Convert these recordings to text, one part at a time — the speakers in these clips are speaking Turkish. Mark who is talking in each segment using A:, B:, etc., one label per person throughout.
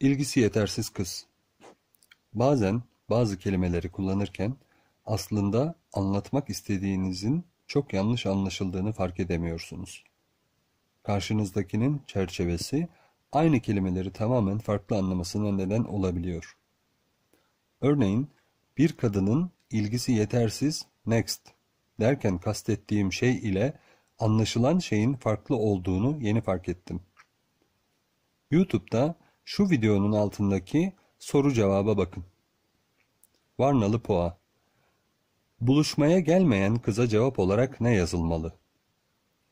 A: İlgisi yetersiz kız. Bazen bazı kelimeleri kullanırken aslında anlatmak istediğinizin çok yanlış anlaşıldığını fark edemiyorsunuz. Karşınızdakinin çerçevesi aynı kelimeleri tamamen farklı anlamasına neden olabiliyor. Örneğin bir kadının ilgisi yetersiz next derken kastettiğim şey ile anlaşılan şeyin farklı olduğunu yeni fark ettim. YouTube'da şu videonun altındaki soru cevaba bakın. Varnalı Poğa Buluşmaya gelmeyen kıza cevap olarak ne yazılmalı?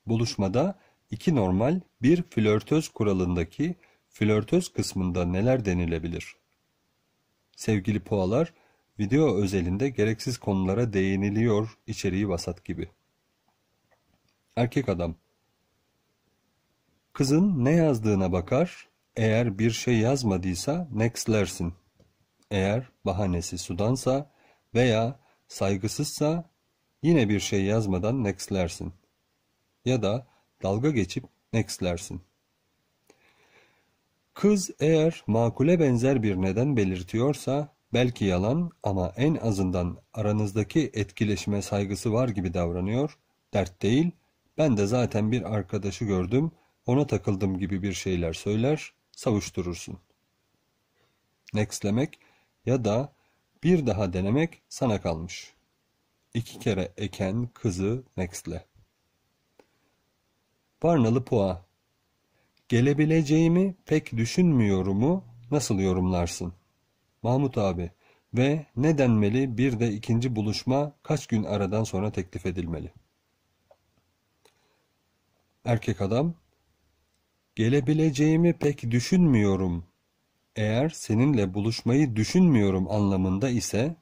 A: Buluşmada iki normal, bir flörtöz kuralındaki flörtöz kısmında neler denilebilir? Sevgili poalar, video özelinde gereksiz konulara değiniliyor içeriği vasat gibi. Erkek adam Kızın ne yazdığına bakar, eğer bir şey yazmadıysa nextlersin. Eğer bahanesi sudansa veya saygısızsa yine bir şey yazmadan nextlersin. Ya da dalga geçip nextlersin. Kız eğer makule benzer bir neden belirtiyorsa belki yalan ama en azından aranızdaki etkileşime saygısı var gibi davranıyor, dert değil, ben de zaten bir arkadaşı gördüm, ona takıldım gibi bir şeyler söyler, savuşturursun. Nextlemek ya da bir daha denemek sana kalmış. İki kere eken kızı nextle. Varnalı Poğa Gelebileceğimi pek düşünmüyorumu nasıl yorumlarsın? Mahmut abi ve ne denmeli bir de ikinci buluşma kaç gün aradan sonra teklif edilmeli? Erkek adam Gelebileceğimi pek düşünmüyorum. Eğer seninle buluşmayı düşünmüyorum anlamında ise,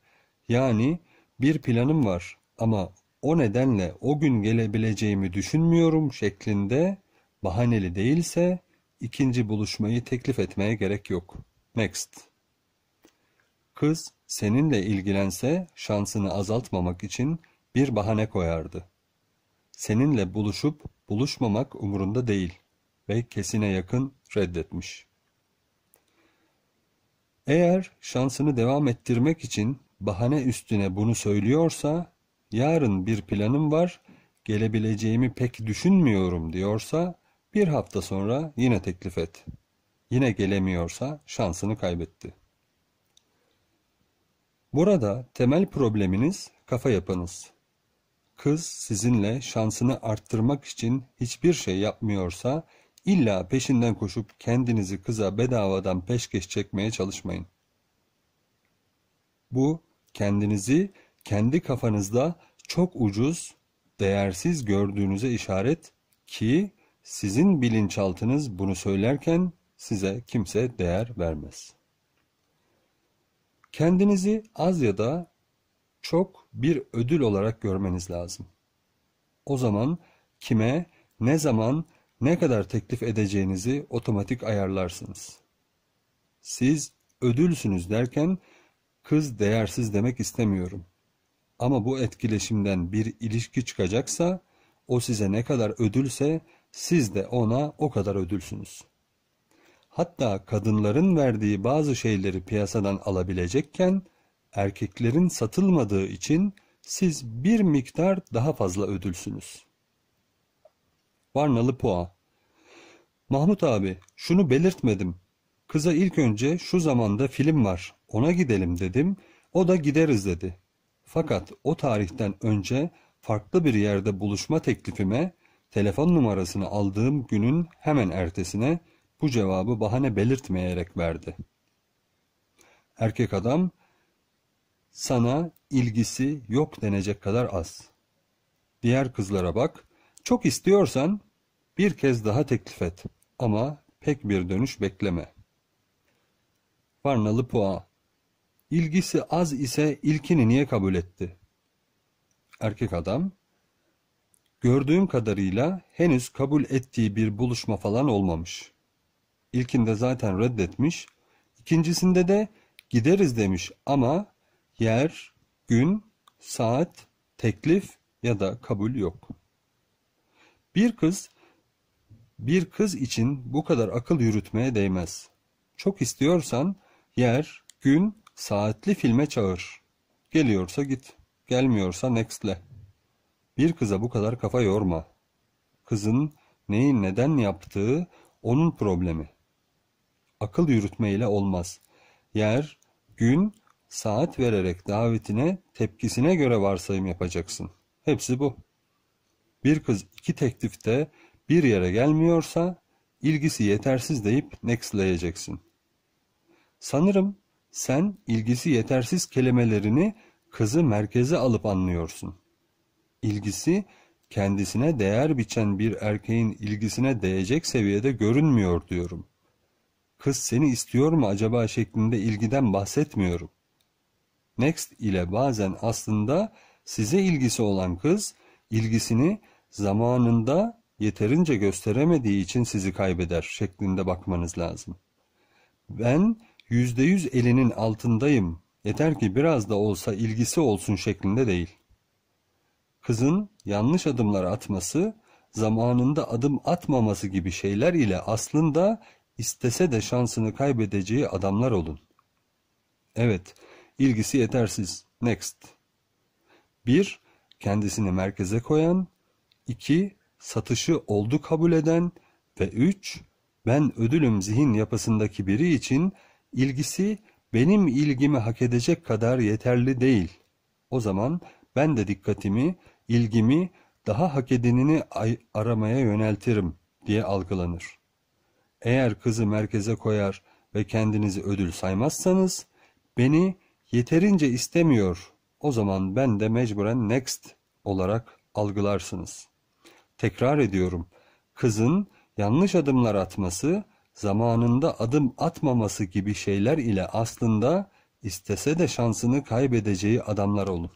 A: yani bir planım var ama o nedenle o gün gelebileceğimi düşünmüyorum şeklinde bahaneli değilse ikinci buluşmayı teklif etmeye gerek yok. Next. Kız seninle ilgilense şansını azaltmamak için bir bahane koyardı. Seninle buluşup buluşmamak umurunda değil ve kesine yakın reddetmiş. Eğer şansını devam ettirmek için bahane üstüne bunu söylüyorsa, yarın bir planım var, gelebileceğimi pek düşünmüyorum diyorsa, bir hafta sonra yine teklif et. Yine gelemiyorsa şansını kaybetti. Burada temel probleminiz kafa yapınız. Kız sizinle şansını arttırmak için hiçbir şey yapmıyorsa, İlla peşinden koşup kendinizi kıza bedavadan peşkeş çekmeye çalışmayın. Bu kendinizi kendi kafanızda çok ucuz, değersiz gördüğünüze işaret ki sizin bilinçaltınız bunu söylerken size kimse değer vermez. Kendinizi az ya da çok bir ödül olarak görmeniz lazım. O zaman kime, ne zaman, ne kadar teklif edeceğinizi otomatik ayarlarsınız. Siz ödülsünüz derken kız değersiz demek istemiyorum. Ama bu etkileşimden bir ilişki çıkacaksa o size ne kadar ödülse siz de ona o kadar ödülsünüz. Hatta kadınların verdiği bazı şeyleri piyasadan alabilecekken erkeklerin satılmadığı için siz bir miktar daha fazla ödülsünüz.'' Varnalı Poğa. Mahmut abi şunu belirtmedim. Kıza ilk önce şu zamanda film var ona gidelim dedim. O da gideriz dedi. Fakat o tarihten önce farklı bir yerde buluşma teklifime telefon numarasını aldığım günün hemen ertesine bu cevabı bahane belirtmeyerek verdi. Erkek adam sana ilgisi yok denecek kadar az. Diğer kızlara bak. Çok istiyorsan bir kez daha teklif et ama pek bir dönüş bekleme. Varnalı Pua İlgisi az ise ilkini niye kabul etti? Erkek adam Gördüğüm kadarıyla henüz kabul ettiği bir buluşma falan olmamış. İlkinde zaten reddetmiş, ikincisinde de gideriz demiş ama yer, gün, saat, teklif ya da kabul yok. Bir kız bir kız için bu kadar akıl yürütmeye değmez. Çok istiyorsan yer, gün, saatli filme çağır. Geliyorsa git, gelmiyorsa nextle. Bir kıza bu kadar kafa yorma. Kızın neyi neden yaptığı onun problemi. Akıl yürütmeyle olmaz. Yer, gün, saat vererek davetine, tepkisine göre varsayım yapacaksın. Hepsi bu. Bir kız iki teklifte bir yere gelmiyorsa ilgisi yetersiz deyip nextleyeceksin. Sanırım sen ilgisi yetersiz kelimelerini kızı merkeze alıp anlıyorsun. İlgisi kendisine değer biçen bir erkeğin ilgisine değecek seviyede görünmüyor diyorum. Kız seni istiyor mu acaba şeklinde ilgiden bahsetmiyorum. Next ile bazen aslında size ilgisi olan kız ilgisini zamanında yeterince gösteremediği için sizi kaybeder şeklinde bakmanız lazım. Ben yüzde yüz elinin altındayım, yeter ki biraz da olsa ilgisi olsun şeklinde değil. Kızın yanlış adımlar atması, zamanında adım atmaması gibi şeyler ile aslında istese de şansını kaybedeceği adamlar olun. Evet, ilgisi yetersiz. Next. 1- Kendisini merkeze koyan, 2- satışı oldu kabul eden ve 3. Ben ödülüm zihin yapısındaki biri için ilgisi benim ilgimi hak edecek kadar yeterli değil. O zaman ben de dikkatimi, ilgimi daha hak edinini aramaya yöneltirim diye algılanır. Eğer kızı merkeze koyar ve kendinizi ödül saymazsanız, beni yeterince istemiyor, o zaman ben de mecburen next olarak algılarsınız.'' Tekrar ediyorum. Kızın yanlış adımlar atması, zamanında adım atmaması gibi şeyler ile aslında istese de şansını kaybedeceği adamlar olur.